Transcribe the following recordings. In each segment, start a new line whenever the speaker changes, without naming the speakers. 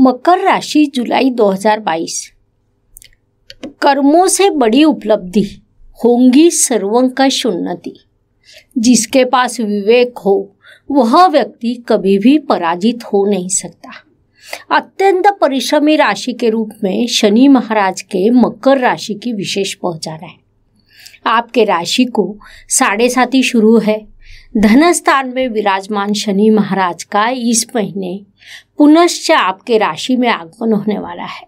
मकर राशि जुलाई 2022 कर्मों से बड़ी उपलब्धि होंगी का उन्नति जिसके पास विवेक हो वह व्यक्ति कभी भी पराजित हो नहीं सकता अत्यंत परिश्रमी राशि के रूप में शनि महाराज के मकर राशि की विशेष पहुंचाना है आपके राशि को साढ़े साथी शुरू है धन स्थान में विराजमान शनि महाराज का इस महीने पुनश्च आपके राशि में आगमन होने वाला है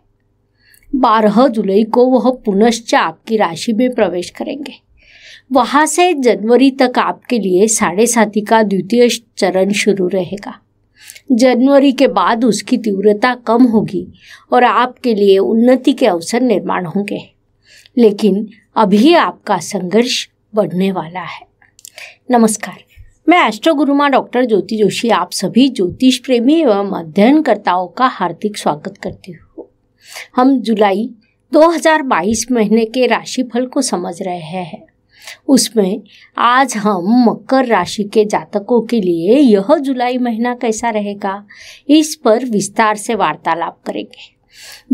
बारह जुलाई को वह पुनश्च आपकी राशि में प्रवेश करेंगे वहाँ से जनवरी तक आपके लिए साढ़े साथी का द्वितीय चरण शुरू रहेगा जनवरी के बाद उसकी तीव्रता कम होगी और आपके लिए उन्नति के अवसर निर्माण होंगे लेकिन अभी आपका संघर्ष बढ़ने वाला है नमस्कार मैं एस्ट्रो गुरुमा डॉक्टर ज्योति जोशी आप सभी ज्योतिष प्रेमी एवं अध्ययनकर्ताओं का हार्दिक स्वागत करती हूँ हम जुलाई 2022 महीने के राशिफल को समझ रहे हैं उसमें आज हम मकर राशि के जातकों के लिए यह जुलाई महीना कैसा रहेगा इस पर विस्तार से वार्तालाप करेंगे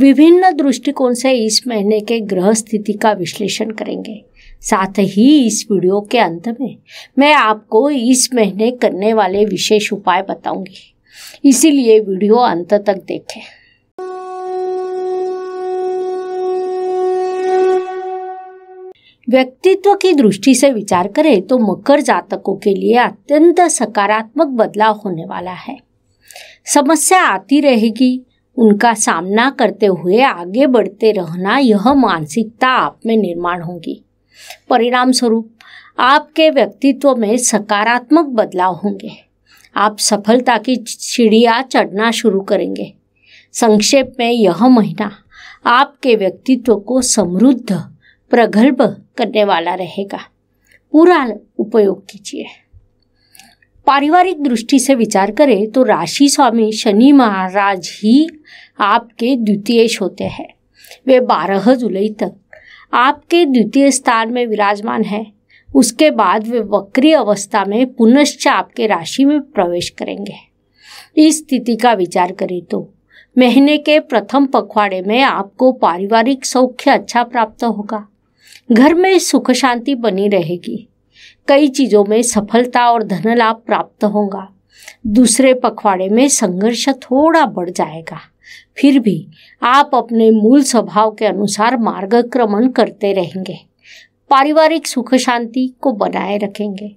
विभिन्न दृष्टिकोण से इस महीने के ग्रह स्थिति का विश्लेषण करेंगे साथ ही इस वीडियो के अंत में मैं आपको इस महीने करने वाले विशेष उपाय बताऊंगी इसीलिए वीडियो अंत तक देखें व्यक्तित्व की दृष्टि से विचार करें तो मकर जातकों के लिए अत्यंत सकारात्मक बदलाव होने वाला है समस्या आती रहेगी उनका सामना करते हुए आगे बढ़ते रहना यह मानसिकता आप में निर्माण होगी परिणाम स्वरूप आपके व्यक्तित्व में सकारात्मक बदलाव होंगे आप सफलता की सीढ़ियाँ चढ़ना शुरू करेंगे संक्षेप में यह महीना आपके व्यक्तित्व को समृद्ध प्रगल्भ करने वाला रहेगा पूरा उपयोग कीजिए पारिवारिक दृष्टि से विचार करें तो राशि स्वामी शनि महाराज ही आपके द्वितीय होते हैं वे बारह जुलाई तक आपके द्वितीय स्थान में विराजमान है उसके बाद वे वक्री अवस्था में पुनश्च आपके राशि में प्रवेश करेंगे इस स्थिति का विचार करें तो महीने के प्रथम पखवाड़े में आपको पारिवारिक सौख्य अच्छा प्राप्त होगा घर में सुख शांति बनी रहेगी कई चीज़ों में सफलता और धन लाभ प्राप्त होगा दूसरे पखवाड़े में संघर्ष थोड़ा बढ़ जाएगा फिर भी आप अपने मूल स्वभाव के अनुसार मार्गक्रमण करते रहेंगे पारिवारिक सुख शांति को बनाए रखेंगे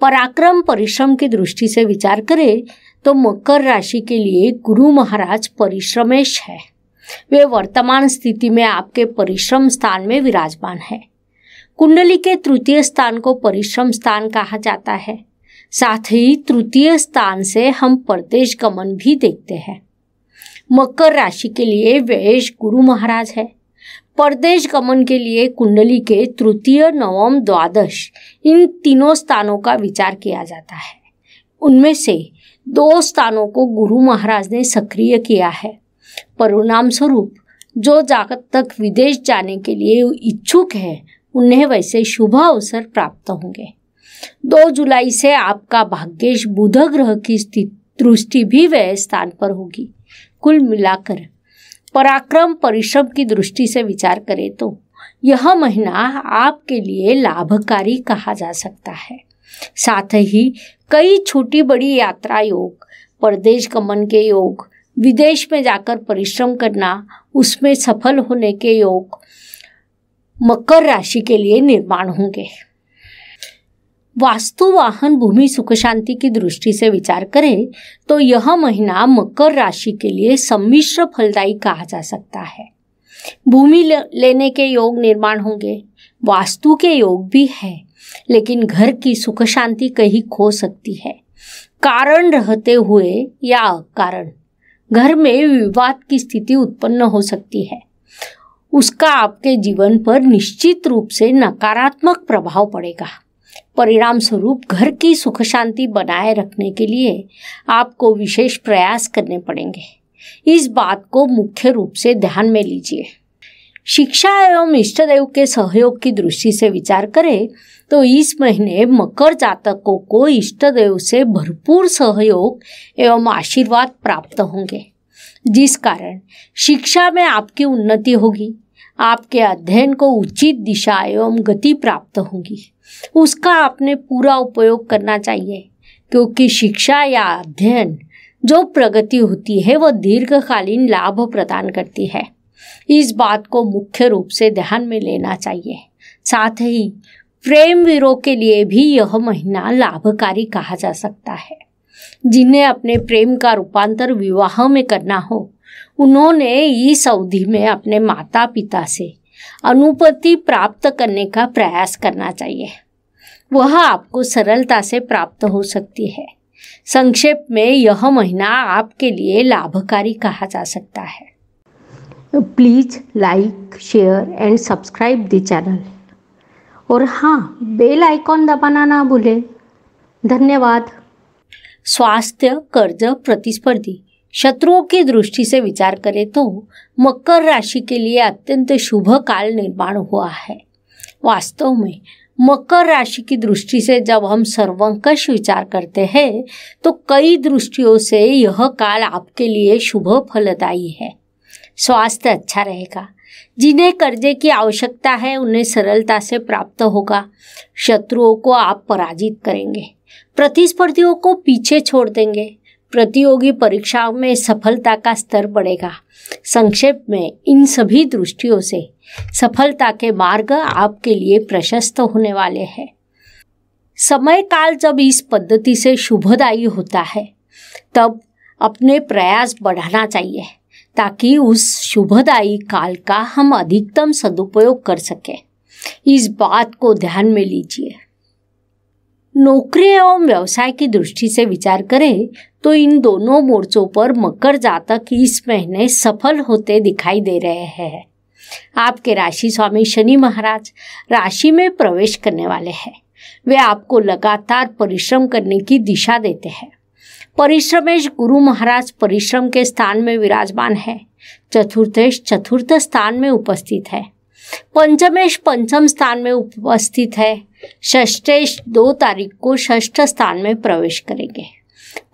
पराक्रम परिश्रम की दृष्टि से विचार करें तो मकर राशि के लिए गुरु महाराज परिश्रमेश है वे वर्तमान स्थिति में आपके परिश्रम स्थान में विराजमान है कुंडली के तृतीय स्थान को परिश्रम स्थान कहा जाता है साथ ही तृतीय स्थान से हम प्रदेश गमन भी देखते हैं मकर राशि के लिए वेश गुरु महाराज है परदेश गमन के लिए कुंडली के तृतीय नवम द्वादश इन तीनों स्थानों का विचार किया जाता है उनमें से दो स्थानों को गुरु महाराज ने सक्रिय किया है परिणाम स्वरूप जो जागत तक विदेश जाने के लिए इच्छुक है उन्हें वैसे शुभ अवसर प्राप्त होंगे दो जुलाई से आपका भाग्येश बुध ग्रह की स्थिति दृष्टि भी वह स्थान पर होगी कुल मिलाकर पराक्रम परिश्रम की दृष्टि से विचार करें तो यह महीना आपके लिए लाभकारी कहा जा सकता है साथ ही कई छोटी बड़ी यात्रा योग परदेश गमन के योग विदेश में जाकर परिश्रम करना उसमें सफल होने के योग मकर राशि के लिए निर्माण होंगे वास्तु वाहन भूमि सुख शांति की दृष्टि से विचार करें तो यह महीना मकर राशि के लिए सम्मिश्र फलदायी कहा जा सकता है भूमि लेने के योग निर्माण होंगे वास्तु के योग भी है लेकिन घर की सुख शांति कहीं खो सकती है कारण रहते हुए या अकारण घर में विवाद की स्थिति उत्पन्न हो सकती है उसका आपके जीवन पर निश्चित रूप से नकारात्मक प्रभाव पड़ेगा परिणाम स्वरूप घर की सुख शांति बनाए रखने के लिए आपको विशेष प्रयास करने पड़ेंगे इस बात को मुख्य रूप से ध्यान में लीजिए शिक्षा एवं इष्टदेव के सहयोग की दृष्टि से विचार करें तो इस महीने मकर जातकों को इष्टदेव से भरपूर सहयोग एवं आशीर्वाद प्राप्त होंगे जिस कारण शिक्षा में आपकी उन्नति होगी आपके अध्ययन को उचित दिशा एवं गति प्राप्त होगी उसका आपने पूरा उपयोग करना चाहिए क्योंकि शिक्षा या अध्ययन जो प्रगति होती है वह दीर्घकालीन लाभ प्रदान करती है इस बात को मुख्य रूप से ध्यान में लेना चाहिए साथ ही प्रेम वीरों के लिए भी यह महीना लाभकारी कहा जा सकता है जिन्हें अपने प्रेम का रूपांतर विवाह में करना हो उन्होंने इस अवधि में अपने माता पिता से अनुपति प्राप्त करने का प्रयास करना चाहिए वह आपको सरलता से प्राप्त हो सकती है संक्षेप में यह महीना आपके लिए लाभकारी कहा जा सकता है please like share and subscribe the channel और हाँ बेल आइकॉन दबाना ना भूले धन्यवाद स्वास्थ्य कर्ज प्रतिस्पर्धी शत्रुओं की दृष्टि से विचार करें तो मकर राशि के लिए अत्यंत शुभ काल निर्माण हुआ है वास्तव में मकर राशि की दृष्टि से जब हम सर्वंकष विचार करते हैं तो कई दृष्टियों से यह काल आपके लिए शुभ फलदायी है स्वास्थ्य अच्छा रहेगा जिन्हें कर्जे की आवश्यकता है उन्हें सरलता से प्राप्त होगा शत्रुओं को आप पराजित करेंगे प्रतिस्पर्धियों को पीछे छोड़ देंगे प्रतियोगी परीक्षाओं में सफलता का स्तर बढ़ेगा संक्षेप में इन सभी दृष्टियों से सफलता के मार्ग आपके लिए प्रशस्त होने वाले हैं समय काल जब इस पद्धति से शुभदायी होता है तब अपने प्रयास बढ़ाना चाहिए ताकि उस शुभदायी काल का हम अधिकतम सदुपयोग कर सकें इस बात को ध्यान में लीजिए नौकरी एवं व्यवसाय की दृष्टि से विचार करें तो इन दोनों मोर्चों पर मकर जातक इस महीने सफल होते दिखाई दे रहे हैं आपके राशि स्वामी शनि महाराज राशि में प्रवेश करने वाले हैं वे आपको लगातार परिश्रम करने की दिशा देते हैं परिश्रमेश गुरु महाराज परिश्रम के स्थान में विराजमान है चतुर्थेश चतुर्थ स्थान में उपस्थित है पंचमेश पंचम स्थान में उपस्थित है षष्ठेश दो तारीख को षष्ठ स्थान में प्रवेश करेंगे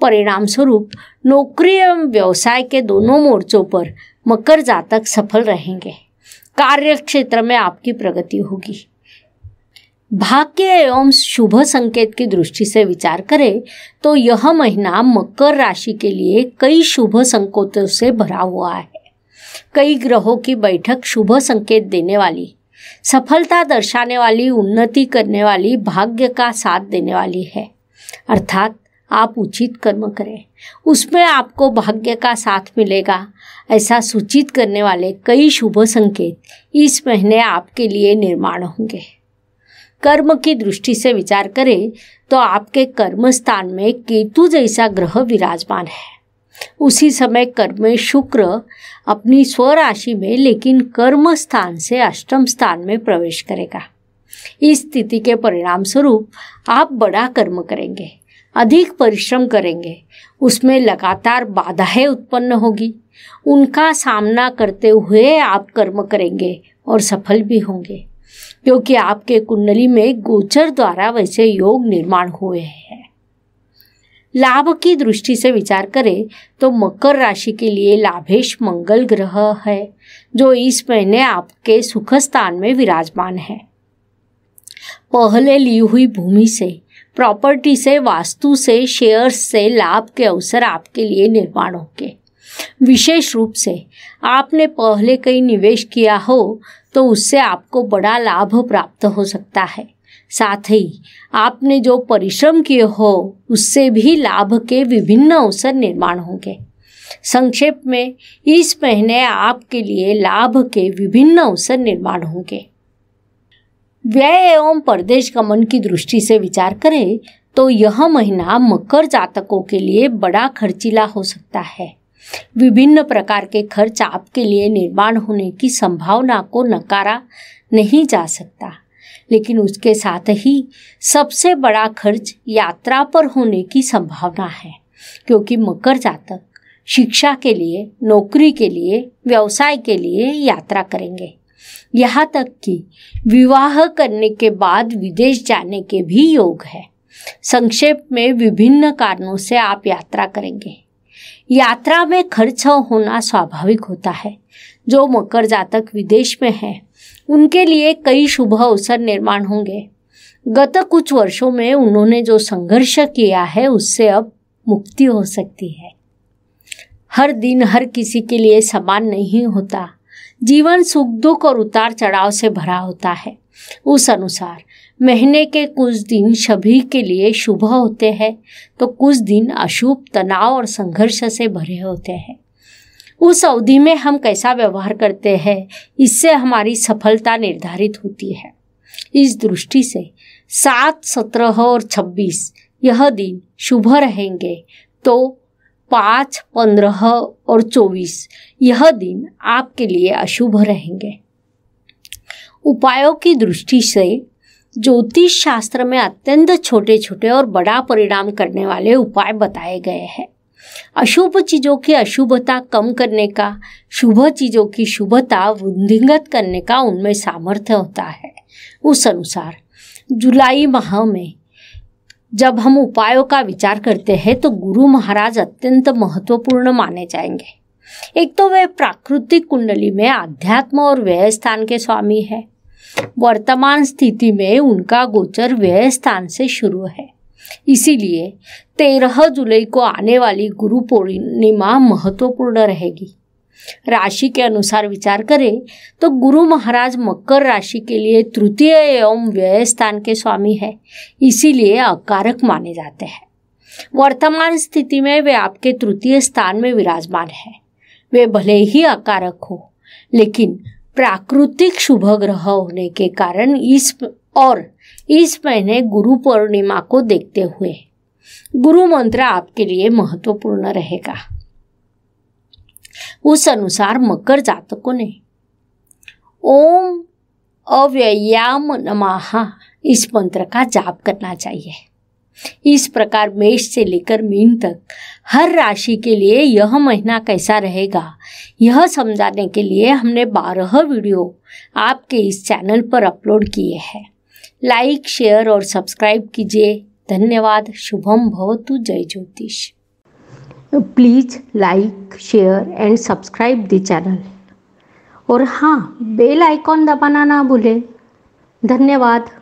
परिणाम स्वरूप नौकरी एवं व्यवसाय के दोनों मोर्चों पर मकर जातक सफल रहेंगे कार्य क्षेत्र में आपकी प्रगति होगी भाग्य एवं शुभ संकेत की दृष्टि से विचार करें तो यह महीना मकर राशि के लिए कई शुभ संकेतों से भरा हुआ है कई ग्रहों की बैठक शुभ संकेत देने वाली सफलता दर्शाने वाली उन्नति करने वाली भाग्य का साथ देने वाली है अर्थात आप उचित कर्म करें उसमें आपको भाग्य का साथ मिलेगा ऐसा सूचित करने वाले कई शुभ संकेत इस महीने आपके लिए निर्माण होंगे कर्म की दृष्टि से विचार करें तो आपके कर्म स्थान में केतु जैसा ग्रह विराजमान है उसी समय कर्म शुक्र अपनी स्वराशि में लेकिन कर्म स्थान से अष्टम स्थान में प्रवेश करेगा इस स्थिति के परिणाम स्वरूप आप बड़ा कर्म करेंगे अधिक परिश्रम करेंगे उसमें लगातार बाधाएं उत्पन्न होगी उनका सामना करते हुए आप कर्म करेंगे और सफल भी होंगे क्योंकि आपके कुंडली में गोचर द्वारा वैसे योग निर्माण हुए हैं लाभ की दृष्टि से विचार करें तो मकर राशि के लिए लाभेश मंगल ग्रह है जो इस महीने आपके सुख स्थान में विराजमान है पहले ली हुई भूमि से प्रॉपर्टी से वास्तु से शेयर्स से लाभ के अवसर आपके लिए निर्माण होंगे विशेष रूप से आपने पहले कहीं निवेश किया हो तो उससे आपको बड़ा लाभ प्राप्त हो सकता है साथ ही आपने जो परिश्रम किए हो उससे भी लाभ के विभिन्न अवसर निर्माण होंगे संक्षेप में इस महीने आपके लिए लाभ के विभिन्न अवसर निर्माण होंगे व्यय एवं परदेश गमन की दृष्टि से विचार करें तो यह महीना मकर जातकों के लिए बड़ा खर्चीला हो सकता है विभिन्न प्रकार के खर्च आपके लिए निर्माण होने की संभावना को नकारा नहीं जा सकता लेकिन उसके साथ ही सबसे बड़ा खर्च यात्रा पर होने की संभावना है क्योंकि मकर जातक शिक्षा के लिए नौकरी के लिए व्यवसाय के लिए यात्रा करेंगे यहाँ तक कि विवाह करने के बाद विदेश जाने के भी योग है संक्षेप में विभिन्न कारणों से आप यात्रा करेंगे यात्रा में खर्च होना स्वाभाविक होता है जो मकर जातक विदेश में है उनके लिए कई शुभ अवसर निर्माण होंगे गत कुछ वर्षों में उन्होंने जो संघर्ष किया है उससे अब मुक्ति हो सकती है हर दिन हर किसी के लिए समान नहीं होता जीवन सुख दुख और उतार चढ़ाव से भरा होता है उस अनुसार महीने के कुछ दिन सभी के लिए शुभ होते हैं तो कुछ दिन अशुभ तनाव और संघर्ष से भरे होते हैं उस अवधि में हम कैसा व्यवहार करते हैं इससे हमारी सफलता निर्धारित होती है इस दृष्टि से सात सत्रह और छब्बीस यह दिन शुभ रहेंगे तो पाँच पंद्रह और चौबीस यह दिन आपके लिए अशुभ रहेंगे उपायों की दृष्टि से ज्योतिष शास्त्र में अत्यंत छोटे छोटे और बड़ा परिणाम करने वाले उपाय बताए गए हैं अशुभ चीज़ों की अशुभता कम करने का शुभ चीज़ों की शुभता वृद्धिंगत करने का उनमें सामर्थ्य होता है उस अनुसार जुलाई माह में जब हम उपायों का विचार करते हैं तो गुरु महाराज अत्यंत महत्वपूर्ण माने जाएंगे एक तो वे प्राकृतिक कुंडली में आध्यात्म और व्यय स्थान के स्वामी है वर्तमान स्थिति में उनका गोचर व्यय स्थान से शुरू है इसीलिए तेरह जुलाई को आने वाली गुरु पूर्णिमा महत्वपूर्ण रहेगी राशि के अनुसार विचार करें तो गुरु महाराज मकर राशि के लिए तृतीय एवं व्यय स्थान के स्वामी है इसीलिए अकारक माने जाते हैं वर्तमान स्थिति में वे आपके तृतीय स्थान में विराजमान है वे भले ही अकारक हो लेकिन प्राकृतिक शुभ ग्रह होने के कारण इस और इस महीने गुरु पूर्णिमा को देखते हुए गुरु मंत्र आपके लिए महत्वपूर्ण रहेगा उस अनुसार मकर जातकों ने ओम अव्ययाम नमः इस मंत्र का जाप करना चाहिए इस प्रकार मेष से लेकर मीन तक हर राशि के लिए यह महीना कैसा रहेगा यह समझाने के लिए हमने बारह वीडियो आपके इस चैनल पर अपलोड किए हैं लाइक शेयर और सब्सक्राइब कीजिए धन्यवाद शुभम भवतु जय ज्योतिष तो please like share and subscribe the channel और हाँ बेल आइकॉन दबाना ना भूलें धन्यवाद